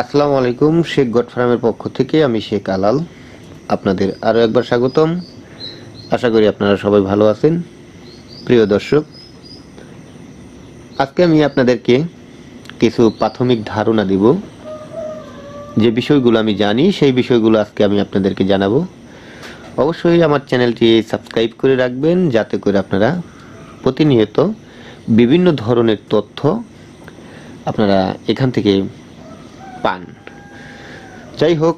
আসসালামু আলাইকুম শেখ গড ফার্মের পক্ষ থেকে আমি শেখ আলাল আপনাদের আরও একবার স্বাগতম আশা করি আপনারা সবাই ভালো আছেন প্রিয় দর্শক আজকে আমি আপনাদেরকে কিছু প্রাথমিক ধারণা দিব যে বিষয়গুলো আমি জানি সেই বিষয়গুলো আজকে আমি আপনাদেরকে জানাবো অবশ্যই আমার চ্যানেলটি সাবস্ক্রাইব করে রাখবেন যাতে করে আপনারা প্রতিনিয়ত বিভিন্ন ধরনের তথ্য আপনারা এখান থেকে পান যাই হোক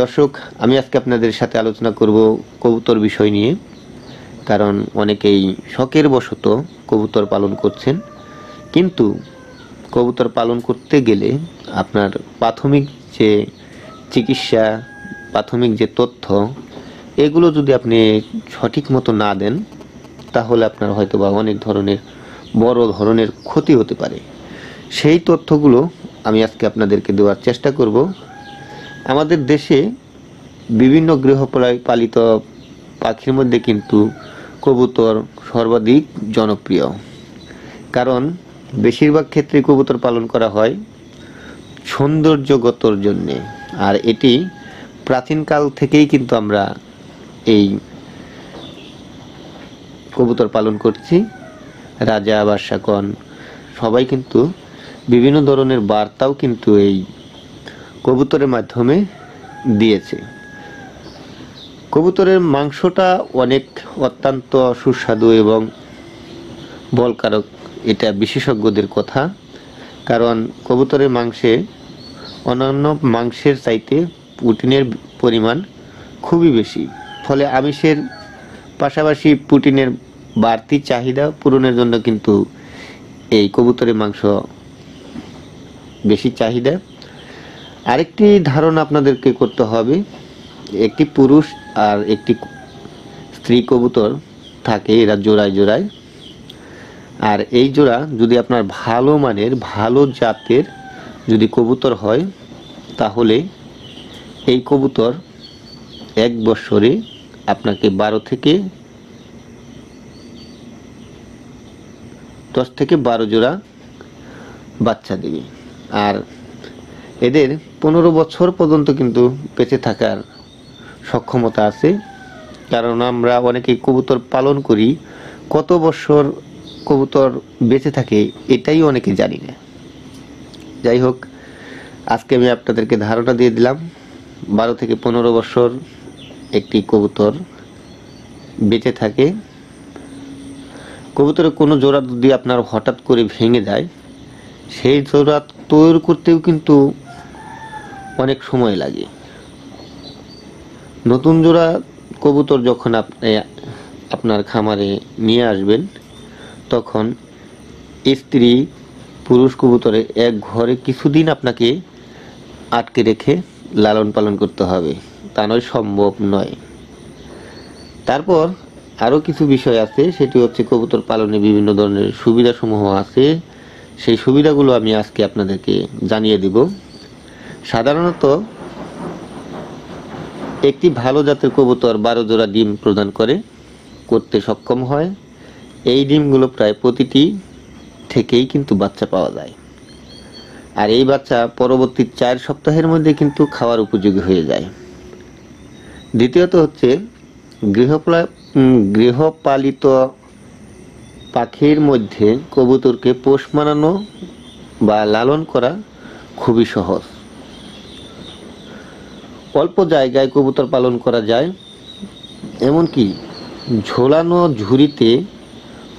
দর্শক আমি আজকে আপনাদের সাথে আলোচনা করব কবুতর বিষয় নিয়ে কারণ অনেকেই শখের বশত কবুতর পালন করছেন কিন্তু কবুতর পালন করতে গেলে আপনার প্রাথমিক যে চিকিৎসা প্রাথমিক যে তথ্য এগুলো যদি আপনি সঠিক মতো না দেন তাহলে আপনার হয়তো বা অনেক ধরনের বড় ধরনের ক্ষতি হতে পারে সেই তথ্যগুলো আমি আজকে আপনাদেরকে দেওয়ার চেষ্টা করব আমাদের দেশে বিভিন্ন পালিত পাখির মধ্যে কিন্তু কবুতর সর্বাধিক জনপ্রিয় কারণ বেশিরভাগ ক্ষেত্রে কবুতর পালন করা হয় সৌন্দর্যগতর জন্যে আর এটি প্রাচীনকাল থেকেই কিন্তু আমরা এই কবুতর পালন করছি রাজা বাদশাকন সবাই কিন্তু বিভিন্ন ধরনের বার্তাও কিন্তু এই কবুতরের মাধ্যমে দিয়েছে কবুতরের মাংসটা অনেক অত্যন্ত সুস্বাদু এবং বলকারক এটা বিশেষজ্ঞদের কথা কারণ কবুতরের মাংসে অন্যান্য মাংসের চাইতে প্রোটিনের পরিমাণ খুবই বেশি ফলে আমিষের পাশাপাশি প্রোটিনের বাড়তি চাহিদা পূরণের জন্য কিন্তু এই কবুতরের মাংস বেশি চাহিদা আরেকটি ধারণা আপনাদেরকে করতে হবে একটি পুরুষ আর একটি স্ত্রী কবুতর থাকে এরা জোড়ায় জোড়ায় আর এই জোড়া যদি আপনার ভালো মানের ভালো জাতের যদি কবুতর হয় তাহলে এই কবুতর এক বছরে আপনাকে বারো থেকে দশ থেকে বারো জোড়া বাচ্চা দেবে আর এদের পনেরো বছর পর্যন্ত কিন্তু বেঁচে থাকার সক্ষমতা আছে কারণ আমরা অনেকে কবুতর পালন করি কত বছর কবুতর বেঁচে থাকে এটাই অনেকে জানি না যাই হোক আজকে আমি আপনাদেরকে ধারণা দিয়ে দিলাম বারো থেকে পনেরো বছর একটি কবুতর বেঁচে থাকে কবুতরের কোনো জোড়া যদি আপনার হঠাৎ করে ভেঙে যায় সেই জোরাত তৈরি করতেও কিন্তু অনেক সময় লাগে নতুন জোড়া কবুতর যখন আপনি আপনার খামারে নিয়ে আসবেন তখন স্ত্রী পুরুষ কবুতরে এক ঘরে কিছুদিন আপনাকে আটকে রেখে লালন পালন করতে হবে তা নয় সম্ভব নয় তারপর আরও কিছু বিষয় আছে সেটি হচ্ছে কবুতর পালনে বিভিন্ন ধরনের সুবিধাসমূহ আছে সেই সুবিধাগুলো আমি আজকে আপনাদেরকে জানিয়ে দিব সাধারণত একটি ভালো জাতের কবুতর বারো জোড়া ডিম প্রদান করে করতে সক্ষম হয় এই ডিমগুলো প্রায় প্রতিটি থেকেই কিন্তু বাচ্চা পাওয়া যায় আর এই বাচ্চা পরবর্তী চার সপ্তাহের মধ্যে কিন্তু খাওয়ার উপযোগী হয়ে যায় দ্বিতীয়ত হচ্ছে গৃহপালিত পাখির মধ্যে কবুতরকে পোষ মানানো বা লালন করা খুবই সহজ অল্প জায়গায় কবুতর পালন করা যায় এমনকি ঝোলানো ঝুড়িতে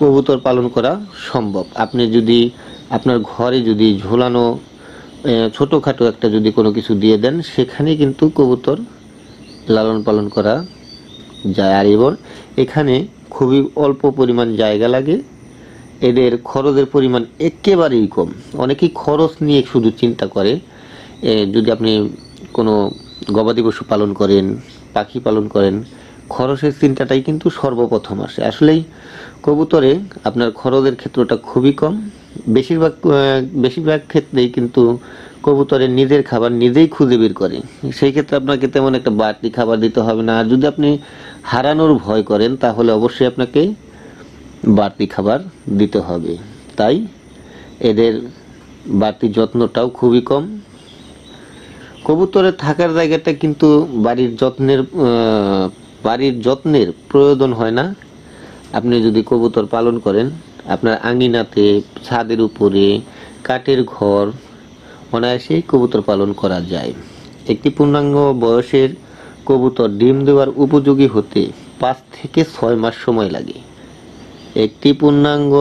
কবুতর পালন করা সম্ভব আপনি যদি আপনার ঘরে যদি ঝোলানো ছোটোখাটো একটা যদি কোনো কিছু দিয়ে দেন সেখানে কিন্তু কবুতর লালন পালন করা যায় আর এবং এখানে খুবই অল্প পরিমাণ জায়গা লাগে এদের খরচের পরিমাণ একেবারেই কম অনেকেই খরচ নিয়ে শুধু চিন্তা করে যদি আপনি কোনো গবাদি পশু পালন করেন পাখি পালন করেন খরচের চিন্তাটাই কিন্তু সর্বপ্রথম আসে আসলেই কবুতরে আপনার খরচের ক্ষেত্রটা খুবই কম বেশিরভাগ বেশিরভাগ ক্ষেত্রেই কিন্তু কবুতরের নিজের খাবার নিজেই খুঁজে বের করে সেই ক্ষেত্রে আপনাকে তেমন একটা বাড়তি খাবার দিতে হবে না আর যদি আপনি হারানোর ভয় করেন তাহলে অবশ্যই আপনাকে বাড়তি খাবার দিতে হবে তাই এদের বাড়তি যত্নটাও খুবই কম কবুতরের থাকার জায়গাটা কিন্তু বাড়ির যত্নের বাড়ির যত্নের প্রয়োজন হয় না আপনি যদি কবুতর পালন করেন আপনার আঙিনাতে ছাদের উপরে কাঠের ঘর অনায়াসেই কবুতর পালন করা যায় একটি পূর্ণাঙ্গ বয়সের কবুতর ডিম দেওয়ার উপযোগী হতে পাঁচ থেকে ছয় মাস সময় লাগে একটি পূর্ণাঙ্গ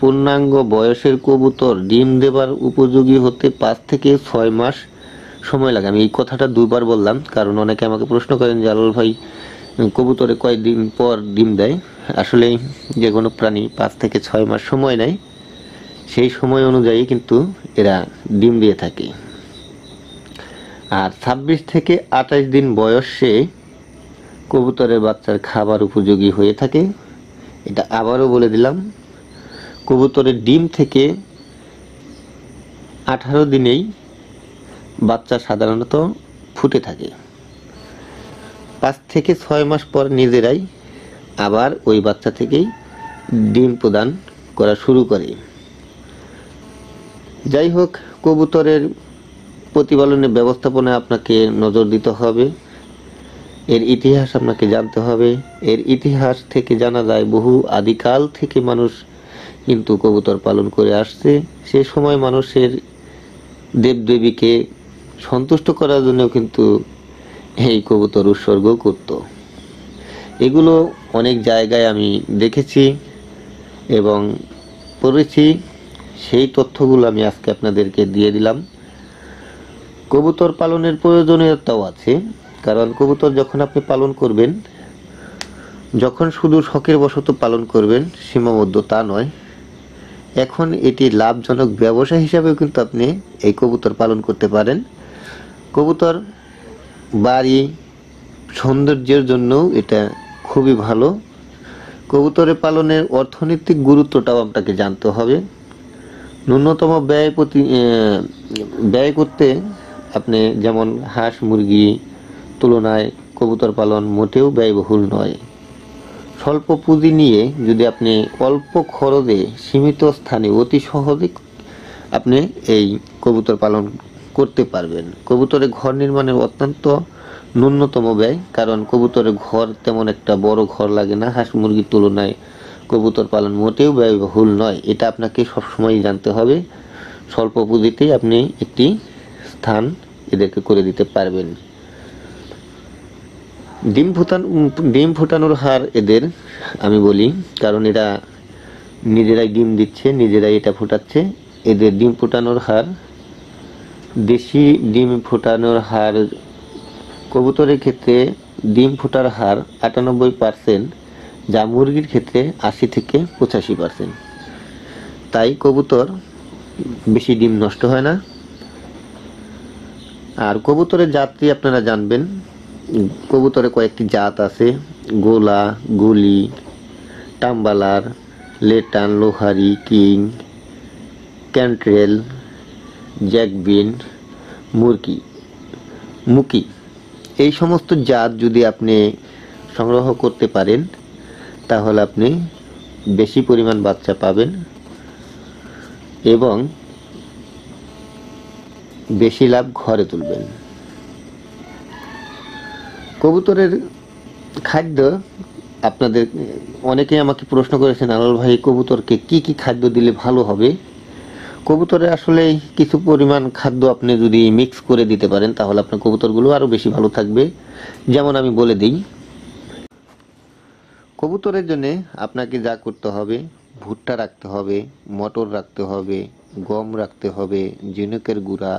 পূর্ণাঙ্গ বয়সের কবুতর ডিম দেবার উপযোগী হতে পাঁচ থেকে ছয় মাস সময় লাগে আমি এই কথাটা দুবার বললাম কারণ অনেকে আমাকে প্রশ্ন করেন যে আলাল ভাই কবুতরে কয়েকদিন পর ডিম দেয় আসলে যে কোনো প্রাণী পাঁচ থেকে ছয় মাস সময় নেয় সেই সময় অনুযায়ী কিন্তু এরা ডিম দিয়ে থাকে আর ২৬ থেকে আঠাশ দিন বয়সে কবুতরের বাচ্চার খাবার উপযোগী হয়ে থাকে এটা আবারও বলে দিলাম কবুতরের ডিম থেকে আঠারো দিনেই বাচ্চা সাধারণত ফুটে থাকে পাঁচ থেকে ছয় মাস পর নিজেরাই আবার ওই বাচ্চা থেকেই ডিম প্রদান করা শুরু করে যাই হোক কবুতরের প্রতিপালনের ব্যবস্থাপনায় আপনাকে নজর দিতে হবে এর ইতিহাস আপনাকে জানতে হবে এর ইতিহাস থেকে জানা যায় বহু আদিকাল থেকে মানুষ কিন্তু কবুতর পালন করে আসছে সে সময় মানুষের দেবদেবীকে সন্তুষ্ট করার জন্য কিন্তু এই কবুতর উৎসর্গ করত এগুলো অনেক জায়গায় আমি দেখেছি এবং পড়েছি সেই তথ্যগুলো আমি আজকে আপনাদেরকে দিয়ে দিলাম কবুতর পালনের প্রয়োজনীয়তাও আছে কারণ কবুতর যখন আপনি পালন করবেন যখন শুধু শখের বশত পালন করবেন সীমাবদ্ধ তা নয় এখন এটি লাভজনক ব্যবসা হিসাবেও কিন্তু আপনি এই কবুতর পালন করতে পারেন কবুতর বাড়ি সৌন্দর্যের জন্যও এটা খুবই ভালো কবুতরে পালনের অর্থনৈতিক গুরুত্বটাও আপনাকে জানতে হবে ন্যূনতম ব্যয় প্রতি ব্যয় করতে আপনি যেমন হাঁস মুরগি তুলনায় কবুতর পালন মোটেও ব্যয়বহুল নয় স্বল্প পুঁজি নিয়ে যদি আপনি অল্প খরচে সীমিত স্থানে অতি সহজে আপনি এই কবুতর পালন করতে পারবেন কবুতরের ঘর নির্মাণের অত্যন্ত ন্যূনতম ব্যয় কারণ কবুতরের ঘর তেমন একটা বড় ঘর লাগে না হাঁস মুরগির তুলনায় কবুতর পালন মোটেও ব্যয়বহুল নয় এটা আপনাকে সবসময় জানতে হবে স্বল্প পুঁজিতেই আপনি একটি স্থান এদেরকে করে দিতে পারবেন ডিম ফুটান ডিম ফুটানোর হার এদের আমি বলি কারণ এরা নিজেরাই ডিম দিচ্ছে নিজেরাই এটা ফোটাচ্ছে এদের ডিম ফোটানোর হার দেশি ডিম ফোটানোর হার কবুতরের ক্ষেত্রে ডিম ফোটার হার আটানব্বই পার্সেন্ট যা মুরগির ক্ষেত্রে আশি থেকে পঁচাশি পার্সেন্ট তাই কবুতর বেশি ডিম নষ্ট হয় না আর কবুতরের জাতটি আপনারা জানবেন কবুতরে কয়েকটি জাত আছে গোলা গুলি টাম্বালার লেটান লোহারি কিং ক্যান্ট্রেল জ্যাকবিন মুরকি মুকি এই সমস্ত জাত যদি আপনি সংগ্রহ করতে পারেন তাহলে আপনি বেশি পরিমাণ বাচ্চা পাবেন এবং বেশি লাভ ঘরে তুলবেন কবুতরের খাদ্য আপনাদের অনেকে আমাকে প্রশ্ন করেছেন আলাল ভাই কবুতরকে কি কি খাদ্য দিলে ভালো হবে কবুতরে আসলে কিছু পরিমাণ খাদ্য আপনি যদি মিক্স করে দিতে পারেন তাহলে আপনার কবুতরগুলো আরও বেশি ভালো থাকবে যেমন আমি বলে দিই কবুতরের জন্যে আপনাকে যা করতে হবে ভুট্টা রাখতে হবে মটর রাখতে হবে গম রাখতে হবে জিনুকের গুঁড়া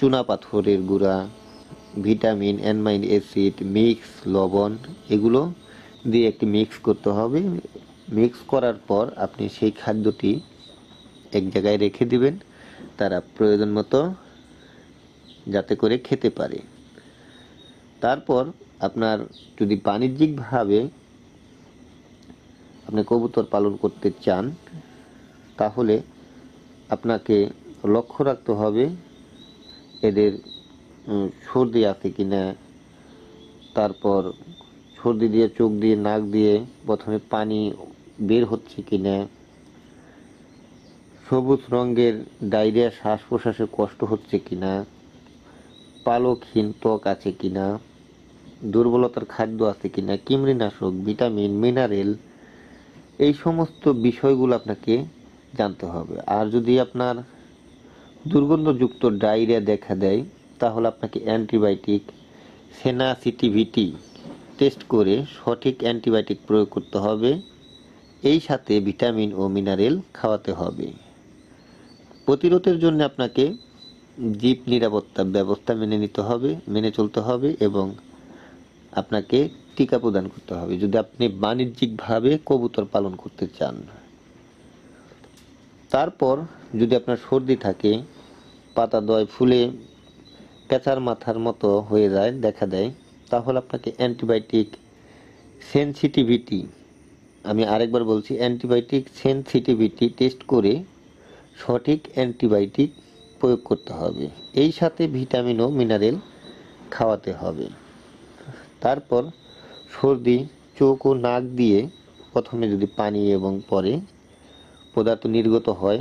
চুনা পাথরের গুঁড়া ভিটামিন অ্যানমাইন অ্যাসিড মিক্স লবণ এগুলো দিয়ে একটি মিক্স করতে হবে মিক্স করার পর আপনি সেই খাদ্যটি এক জায়গায় রেখে দিবেন তারা প্রয়োজন মতো যাতে করে খেতে পারে তারপর আপনার যদি বাণিজ্যিকভাবে আপনি কবুতর পালন করতে চান তাহলে আপনাকে লক্ষ্য রাখতে হবে এদের সর্দি আছে কি না তারপর সর্দি দিয়ে চোখ দিয়ে নাক দিয়ে প্রথমে পানি বের হচ্ছে কি না সবুজ রঙের ডায়রিয়া শ্বাস প্রশ্বাসে কষ্ট হচ্ছে কি না পালকহীন ত্বক আছে কি না দুর্বলতার খাদ্য আছে কি না কৃমিনাশক ভিটামিন মিনারেল এই সমস্ত বিষয়গুলো আপনাকে জানতে হবে আর যদি আপনার দুর্গন্ধযুক্ত ডায়রিয়া দেখা দেয় তাহলে আপনাকে অ্যান্টিবায়োটিক সেনাসিটিভিটি টেস্ট করে সঠিক অ্যান্টিবায়োটিক প্রয়োগ করতে হবে এই সাথে ভিটামিন ও মিনারেল খাওয়াতে হবে প্রতিরোধের জন্য আপনাকে জীব নিরাপত্তা ব্যবস্থা মেনে নিতে হবে মেনে চলতে হবে এবং আপনাকে টিকা প্রদান করতে হবে যদি আপনি বাণিজ্যিকভাবে কবুতর পালন করতে চান তারপর যদি আপনার সর্দি থাকে পাতা দয় ফুলে পেঁচার মাথার মতো হয়ে যায় দেখা দেয় তাহলে আপনাকে অ্যান্টিবায়োটিক সেন্সিটিভিটি আমি আরেকবার বলছি অ্যান্টিবায়োটিক সেন্সিটিভিটি টেস্ট করে সঠিক অ্যান্টিবায়োটিক প্রয়োগ করতে হবে এই সাথে ভিটামিন ও মিনারেল খাওয়াতে হবে তারপর সর্দি চোখ ও নাক দিয়ে প্রথমে যদি পানি এবং পরে পদার্থ নির্গত হয়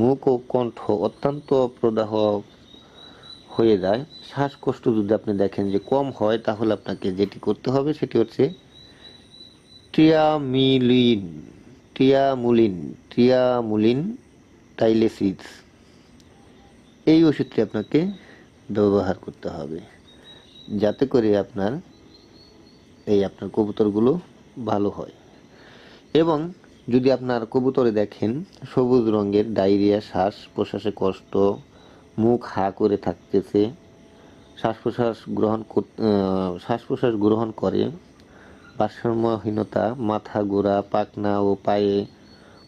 মুখ ও কণ্ঠ অত্যন্ত প্রদাহ হয়ে যায় শ্বাসকষ্ট যদি আপনি দেখেন যে কম হয় তাহলে আপনাকে যেটি করতে হবে সেটি হচ্ছে ট্রিয়ামিলিন টিয়ামুলিন টিয়ামুলিন টাইলেসিস এই ওষুধটি আপনাকে ব্যবহার করতে হবে যাতে করে আপনার এই আপনার কবুতরগুলো ভালো হয় এবং যদি আপনার কবুতরে দেখেন সবুজ রঙের ডায়রিয়া শ্বাস প্রশ্বাসে কষ্ট মুখ হা করে থাকতেছে শ্বাস প্রশ্বাস গ্রহণ শ্বাস প্রশ্বাস গ্রহণ করে ভারসাম্যহীনতা মাথা গোড়া পাকনা ও পায়ে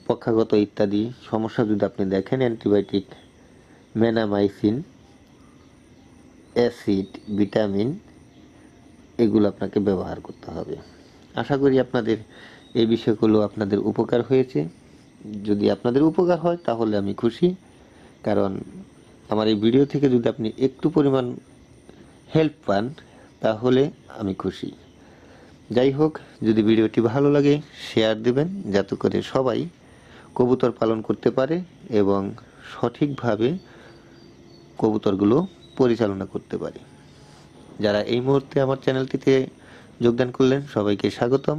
পক্ষাগত ইত্যাদি সমস্যা যদি আপনি দেখেন অ্যান্টিবায়োটিক মেনামাইসিন অ্যাসিড ভিটামিন এগুলো আপনাকে ব্যবহার করতে হবে আশা করি আপনাদের এই বিষয়গুলো আপনাদের উপকার হয়েছে যদি আপনাদের উপকার হয় তাহলে আমি খুশি কারণ আমার এই ভিডিও থেকে যদি আপনি একটু পরিমাণ হেল্প পান তাহলে আমি খুশি যাই হোক যদি ভিডিওটি ভালো লাগে শেয়ার দেবেন যাতে করে সবাই কবুতর পালন করতে পারে এবং সঠিকভাবে কবুতরগুলো পরিচালনা করতে পারে যারা এই মুহূর্তে আমার চ্যানেলটিতে যোগদান করলেন সবাইকে স্বাগতম